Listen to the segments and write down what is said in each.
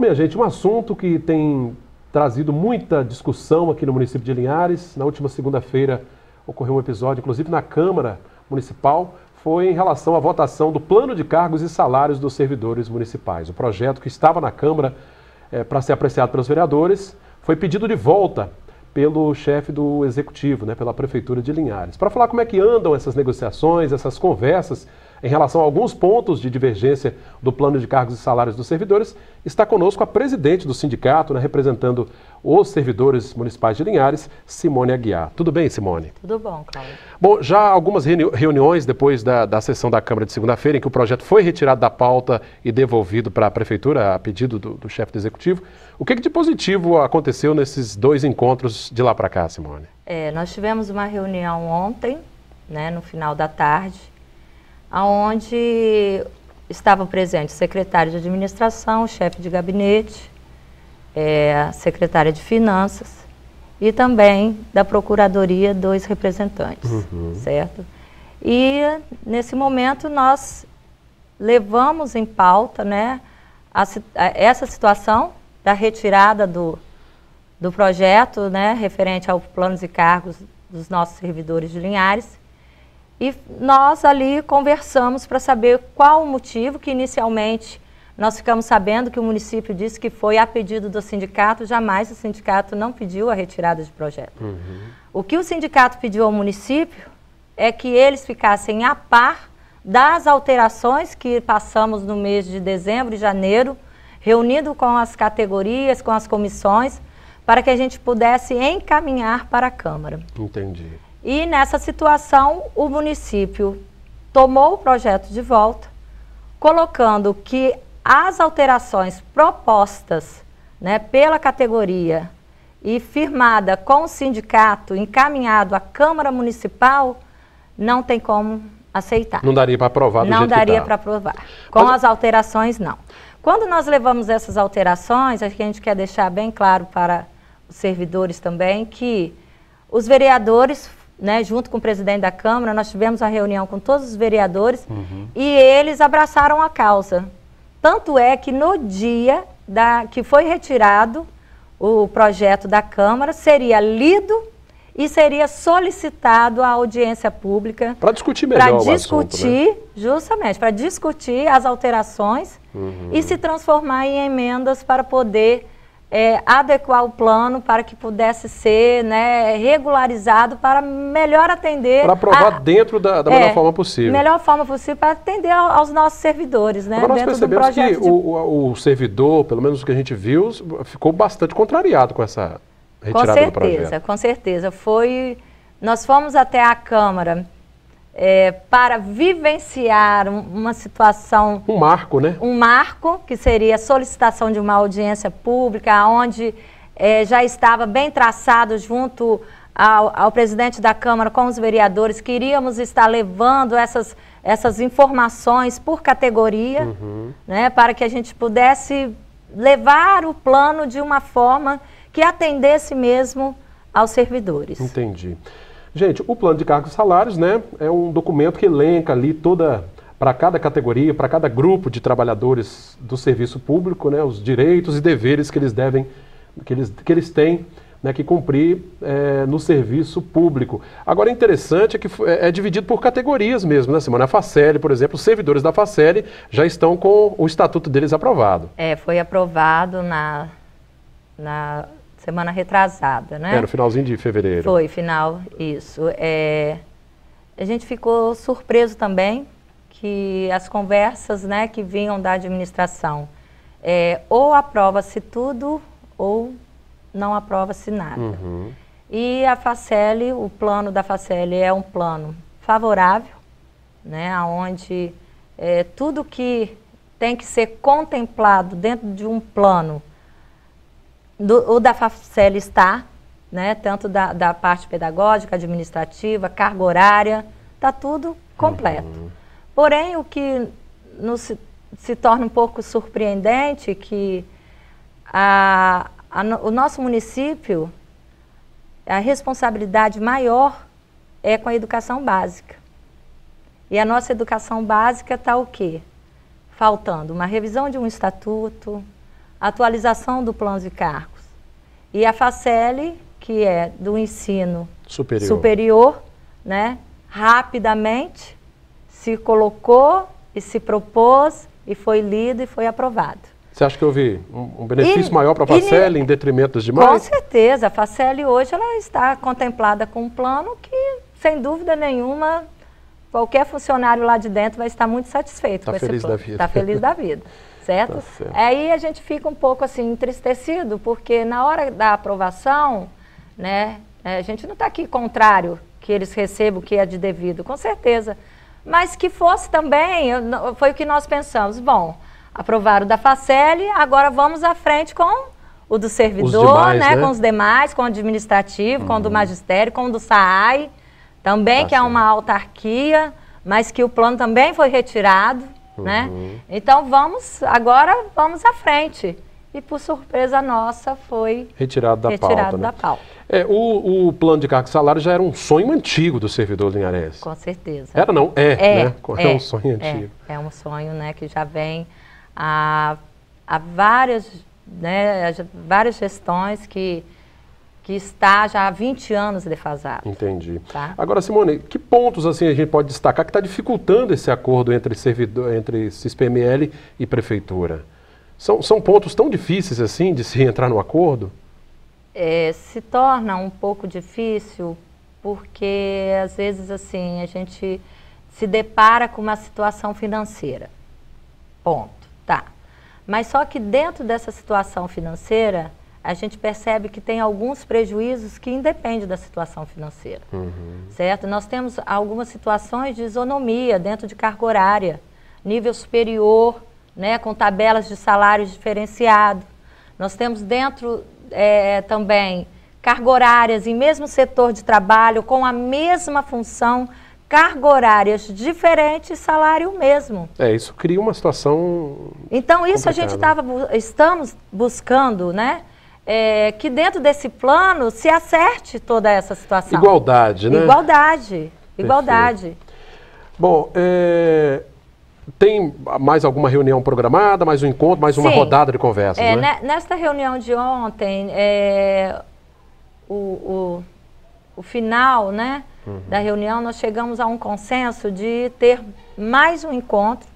Bom, minha gente, um assunto que tem trazido muita discussão aqui no município de Linhares. Na última segunda-feira ocorreu um episódio, inclusive na Câmara Municipal, foi em relação à votação do plano de cargos e salários dos servidores municipais. O projeto que estava na Câmara é, para ser apreciado pelos vereadores foi pedido de volta pelo chefe do executivo, né, pela prefeitura de Linhares. Para falar como é que andam essas negociações, essas conversas em relação a alguns pontos de divergência do plano de cargos e salários dos servidores, está conosco a presidente do sindicato, né, representando os servidores municipais de Linhares, Simone Aguiar. Tudo bem, Simone? Tudo bom, Cláudio. Bom, já algumas reuni reuniões depois da, da sessão da Câmara de segunda-feira, em que o projeto foi retirado da pauta e devolvido para a Prefeitura, a pedido do, do chefe do Executivo. O que, que de positivo aconteceu nesses dois encontros de lá para cá, Simone? É, nós tivemos uma reunião ontem, né, no final da tarde, onde estavam presentes secretário de administração, chefe de gabinete, é, secretária de finanças e também da procuradoria dois representantes, uhum. certo? E nesse momento nós levamos em pauta, né, a, a, essa situação da retirada do, do projeto, né, referente ao planos e cargos dos nossos servidores de Linhares e nós ali conversamos para saber qual o motivo que inicialmente nós ficamos sabendo que o município disse que foi a pedido do sindicato, jamais o sindicato não pediu a retirada de projeto. Uhum. O que o sindicato pediu ao município é que eles ficassem a par das alterações que passamos no mês de dezembro e janeiro, reunido com as categorias, com as comissões, para que a gente pudesse encaminhar para a Câmara. Entendi. E nessa situação, o município tomou o projeto de volta, colocando que as alterações propostas né, pela categoria e firmada com o sindicato, encaminhado à Câmara Municipal, não tem como aceitar. Não daria para aprovar do Não daria tá. para aprovar. Com Mas... as alterações, não. Quando nós levamos essas alterações, a gente quer deixar bem claro para os servidores também que os vereadores né, junto com o presidente da Câmara, nós tivemos a reunião com todos os vereadores uhum. e eles abraçaram a causa. Tanto é que no dia da, que foi retirado o projeto da Câmara, seria lido e seria solicitado à audiência pública para discutir melhor para discutir assunto, né? justamente para discutir as alterações uhum. e se transformar em emendas para poder é, adequar o plano para que pudesse ser né, regularizado para melhor atender. Para aprovar a, dentro da, da é, melhor forma possível. Melhor forma possível para atender aos nossos servidores, né? Agora nós percebemos que de... o, o, servidor, pelo menos o que a gente viu, ficou bastante contrariado com essa retirada com certeza, do projeto. Com certeza, com certeza. Foi, nós fomos até a Câmara é, para vivenciar uma situação. Um marco, né? Um marco, que seria a solicitação de uma audiência pública, onde é, já estava bem traçado junto ao, ao, presidente da Câmara com os vereadores, que iríamos estar levando essas, essas informações por categoria, uhum. né, para que a gente pudesse levar o plano de uma forma que atendesse mesmo aos servidores. Entendi. Gente, o plano de cargos e salários né, é um documento que elenca ali toda, para cada categoria, para cada grupo de trabalhadores do serviço público, né, os direitos e deveres que eles devem, que eles, que eles têm né, que cumprir é, no serviço público. Agora, é interessante é que é, dividido por categorias mesmo, né, Simone? A Facele, por exemplo, os servidores da Facele já estão com o estatuto deles aprovado. É, foi aprovado na, na semana retrasada, né? Era o finalzinho de fevereiro. Foi, final, isso. É, a gente ficou surpreso também que as conversas né, que vinham da administração, é, ou aprova-se tudo ou não aprova-se nada. Uhum. E a Facele, o plano da Facele é um plano favorável, né, onde é, tudo que tem que ser contemplado dentro de um plano do, o da Facel está, né, tanto da, da parte pedagógica, administrativa, carga horária, está tudo completo. Uhum. Porém, o que nos, se torna um pouco surpreendente é que a, a, o nosso município, a responsabilidade maior é com a educação básica. E a nossa educação básica está o quê? Faltando uma revisão de um estatuto, atualização do plano de cargo. E a Facele, que é do ensino superior, superior né, rapidamente se colocou e se propôs e foi lido e foi aprovado. Você acha que houve um, um benefício e, maior para a Facele em detrimento das demais? Com certeza. A Facele hoje ela está contemplada com um plano que, sem dúvida nenhuma, qualquer funcionário lá de dentro vai estar muito satisfeito tá com esse plano. Está feliz da vida. Certo? Tá certo? Aí a gente fica um pouco assim entristecido, porque na hora da aprovação, né, é, a gente não está aqui contrário que eles recebam o que é de devido, com certeza. Mas que fosse também, foi o que nós pensamos. Bom, aprovaram da Facele, agora vamos à frente com o do servidor, demais, né, né, com os demais, com o administrativo, uhum. com o do uhum. magistério, com o do SAAI, também tá que certo. é uma autarquia, mas que o plano também foi retirado. Né? uhum. né? Então vamos, agora vamos à frente. E por surpresa nossa foi retirado da retirado pauta. Né? Da pauta. É, o, o, plano de cargo e salário já era um sonho antigo do servidor linharense. Com certeza. Era não? É, é, né? é, é um sonho é. antigo. É, um sonho né, que já vem há, há várias, né, várias gestões que que está já há 20 anos defasado. Entendi. Tá? Agora, Simone, que pontos assim a gente pode destacar que está dificultando esse acordo entre, servidor, entre CISPML e Prefeitura? São, são pontos tão difíceis assim de se entrar no acordo? É, se torna um pouco difícil porque às vezes assim a gente se depara com uma situação financeira. Ponto. Tá. Mas só que dentro dessa situação financeira a gente percebe que tem alguns prejuízos que independem da situação financeira, uhum. certo? Nós temos algumas situações de isonomia dentro de carga horária, nível superior, né, com tabelas de salários diferenciado. Nós temos dentro é, também carga horárias em mesmo setor de trabalho, com a mesma função, carga horárias diferentes, salário mesmo. É, isso cria uma situação. Então, isso complicada. a gente estava, estamos buscando, né? é, que dentro desse plano se acerte toda essa situação. Igualdade, né? Igualdade, igualdade. Perfeito. Bom, é, tem mais alguma reunião programada, mais um encontro, mais uma Sim. rodada de conversa? É, é, né? Nesta reunião de ontem, é, o, o, o, final né, uhum. da reunião, nós chegamos a um consenso de ter mais um encontro,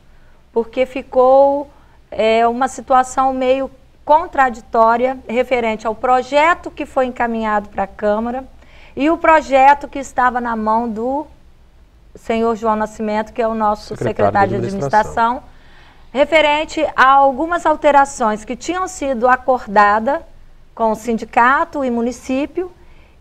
porque ficou é, uma situação meio contraditória referente ao projeto que foi encaminhado para a Câmara e o projeto que estava na mão do senhor João Nascimento, que é o nosso secretário, secretário de administração, administração, referente a algumas alterações que tinham sido acordadas com o sindicato e município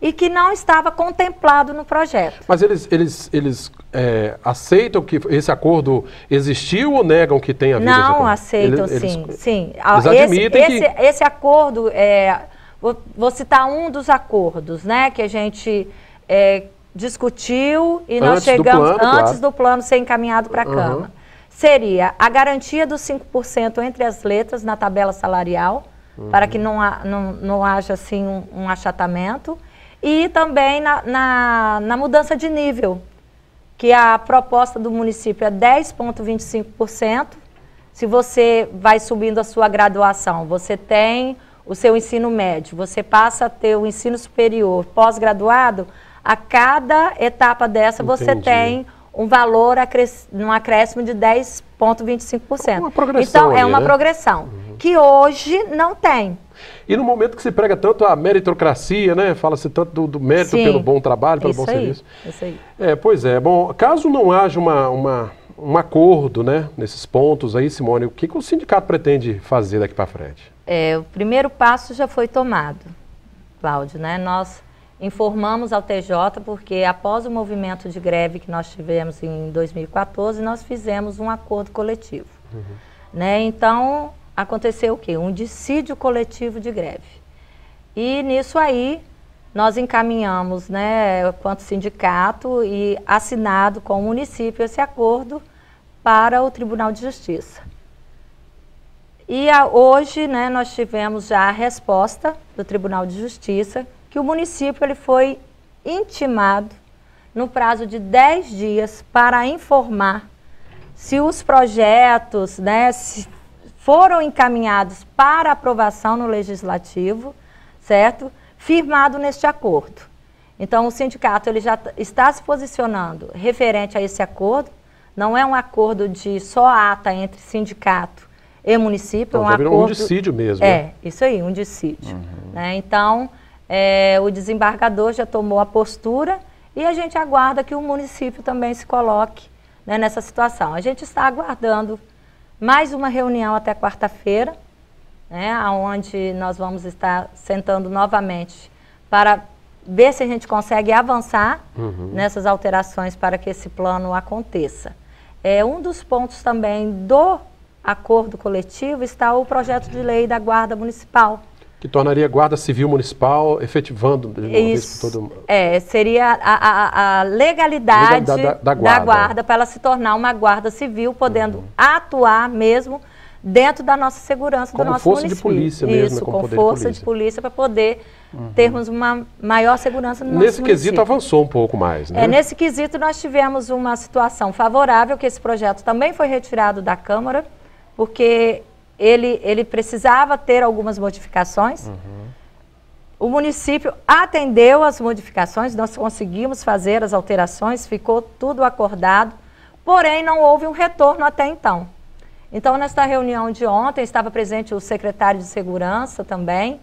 e que não estava contemplado no projeto. Mas eles, eles, eles é, aceitam que esse acordo existiu ou negam que tenha havido Não aceitam, eles, sim. Eles, sim. Ah, eles admitem esse, que... esse, esse acordo, é, vou, vou, citar um dos acordos né, que a gente é, discutiu e antes nós chegamos do plano, antes claro. do plano ser encaminhado para a uhum. Câmara. Seria a garantia dos 5% entre as letras na tabela salarial, uhum. para que não, ha, não, não haja assim um, um achatamento e também na, na, na mudança de nível, que a proposta do município é 10,25%. Se você vai subindo a sua graduação, você tem o seu ensino médio, você passa a ter o ensino superior, pós-graduado, a cada etapa dessa Entendi. você tem um valor, um acréscimo de 10,25%. Então, é uma né? progressão que hoje não tem. E no momento que se prega tanto a meritocracia, né? Fala-se tanto do, do mérito Sim. pelo bom trabalho, pelo isso bom aí, serviço. Isso aí. É, pois é. Bom, caso não haja uma, uma, um acordo, né? Nesses pontos aí, Simone, o que, que o sindicato pretende fazer daqui para frente? É, o primeiro passo já foi tomado, Cláudio, né? Nós informamos ao TJ porque após o movimento de greve que nós tivemos em 2014, nós fizemos um acordo coletivo. Uhum. Né? Então, aconteceu o quê? Um dissídio coletivo de greve. E nisso aí nós encaminhamos, né, quanto sindicato e assinado com o município esse acordo para o Tribunal de Justiça. E a, ah, hoje, né, nós tivemos já a resposta do Tribunal de Justiça que o município ele foi intimado no prazo de 10 dias para informar se os projetos, né, se foram encaminhados para aprovação no legislativo, certo? Firmado neste acordo. Então, o sindicato ele já está se posicionando referente a esse acordo. Não é um acordo de só ata entre sindicato e município. Então, é um virou acordo... um dissídio mesmo. Né? É, né? isso aí, um dissídio. Uhum. Né? Então, é, o desembargador já tomou a postura e a gente aguarda que o município também se coloque né, nessa situação. A gente está aguardando mais uma reunião até quarta-feira, né, onde nós vamos estar sentando novamente para ver se a gente consegue avançar uhum. nessas alterações para que esse plano aconteça. É, um dos pontos também do acordo coletivo está o projeto de lei da Guarda Municipal, que tornaria Guarda Civil Municipal efetivando de uma Isso. vez por todo É, seria a, a, a legalidade, legalidade da, da, guarda, guarda para ela se tornar uma Guarda Civil, podendo uhum. atuar mesmo dentro da nossa segurança como do nosso força município. de polícia mesmo, né, Isso, com, com força de polícia, polícia para poder uhum. termos uma maior segurança no nesse nosso município. Nesse quesito avançou um pouco mais, né? É, nesse quesito nós tivemos uma situação favorável, que esse projeto também foi retirado da Câmara, porque ele, ele precisava ter algumas modificações. Uhum. O município atendeu as modificações, nós conseguimos fazer as alterações, ficou tudo acordado, porém não houve um retorno até então. Então, nesta reunião de ontem, estava presente o secretário de Segurança também,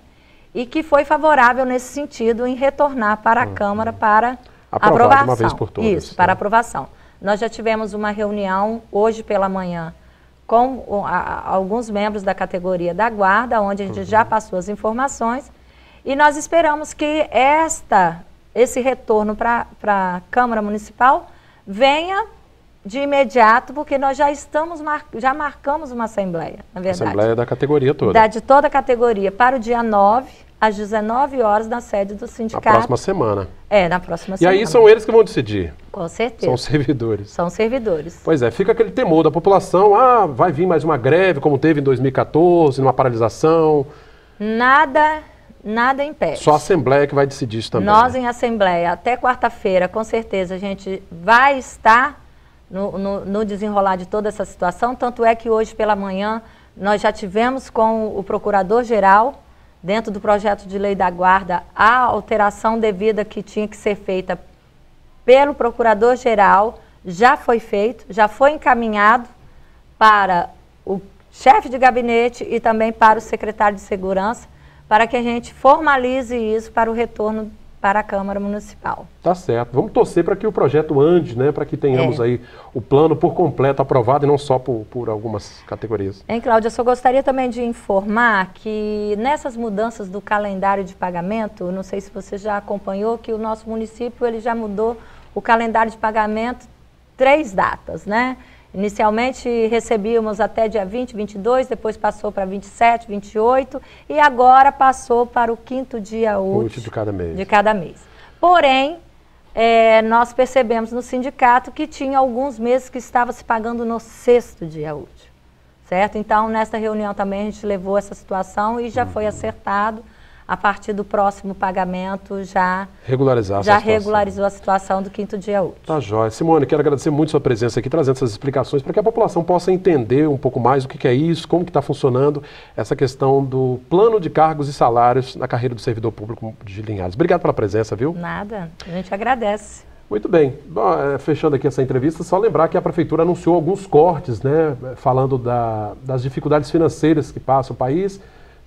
e que foi favorável nesse sentido em retornar para a uhum. Câmara para Aprovado aprovação. Uma vez por todas, Isso, né? para aprovação. Nós já tivemos uma reunião hoje pela manhã com a, alguns membros da categoria da guarda, onde a gente uhum. já passou as informações. E nós esperamos que esta, esse retorno para a Câmara Municipal venha de imediato, porque nós já estamos mar, já marcamos uma assembleia, na é verdade. Assembleia da categoria toda. Da, de toda a categoria, para o dia 9 às 19 horas na sede do sindicato. Na próxima semana. É, na próxima e semana. E aí são eles que vão decidir. Com certeza. São servidores. São servidores. Pois é, fica aquele temor da população, ah, vai vir mais uma greve, como teve em 2014, numa paralisação. Nada, nada impede. Só a Assembleia que vai decidir isso também. Nós né? em Assembleia, até quarta-feira, com certeza, a gente vai estar no, no, no desenrolar de toda essa situação, tanto é que hoje pela manhã nós já tivemos com o Procurador-Geral dentro do projeto de lei da guarda, a alteração devida que tinha que ser feita pelo procurador-geral já foi feito, já foi encaminhado para o chefe de gabinete e também para o secretário de segurança, para que a gente formalize isso para o retorno para a Câmara Municipal. Tá certo. Vamos torcer para que o projeto ande, né? Para que tenhamos é. aí o plano por completo aprovado e não só por, por algumas categorias. Hein, Cláudia? Só gostaria também de informar que nessas mudanças do calendário de pagamento, não sei se você já acompanhou, que o nosso município ele já mudou o calendário de pagamento três datas, né? Inicialmente recebíamos até dia 20, 22, depois passou para 27, 28 e agora passou para o quinto dia útil, de, cada mês. de cada mês. Porém, é, nós percebemos no sindicato que tinha alguns meses que estava se pagando no sexto dia útil, certo? Então, nesta reunião também a gente levou essa situação e já uhum. foi acertado a partir do próximo pagamento já regularizar já regularizou a situação do quinto dia útil. Tá jóia. Simone, quero agradecer muito sua presença aqui, trazendo essas explicações para que a população possa entender um pouco mais o que, que é isso, como que está funcionando essa questão do plano de cargos e salários na carreira do servidor público de Linhares. Obrigado pela presença, viu? Nada, a gente agradece. Muito bem. Bom, é, fechando aqui essa entrevista, só lembrar que a Prefeitura anunciou alguns cortes, né, falando da, das dificuldades financeiras que passa o país,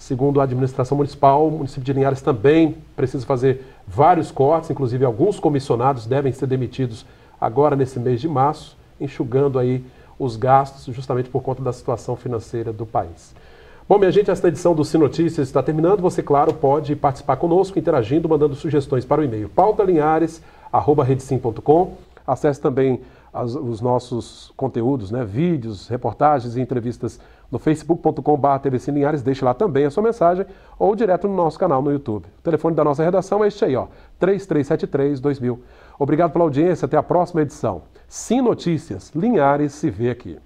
Segundo a administração municipal, o município de Linhares também precisa fazer vários cortes, inclusive alguns comissionados devem ser demitidos agora nesse mês de março, enxugando aí os gastos justamente por conta da situação financeira do país. Bom, minha gente, esta edição do Sinotícias está terminando. Você, claro, pode participar conosco, interagindo, mandando sugestões para o e-mail pautalinhares.redsim.com. Acesse também as, os nossos conteúdos, né, vídeos, reportagens e entrevistas no facebook.com.br tvcinlinhares, deixe lá também a sua mensagem ou direto no nosso canal no YouTube. O telefone da nossa redação é este aí, ó, 3373-2000. Obrigado pela audiência, até a próxima edição. Sim Notícias, Linhares se vê aqui.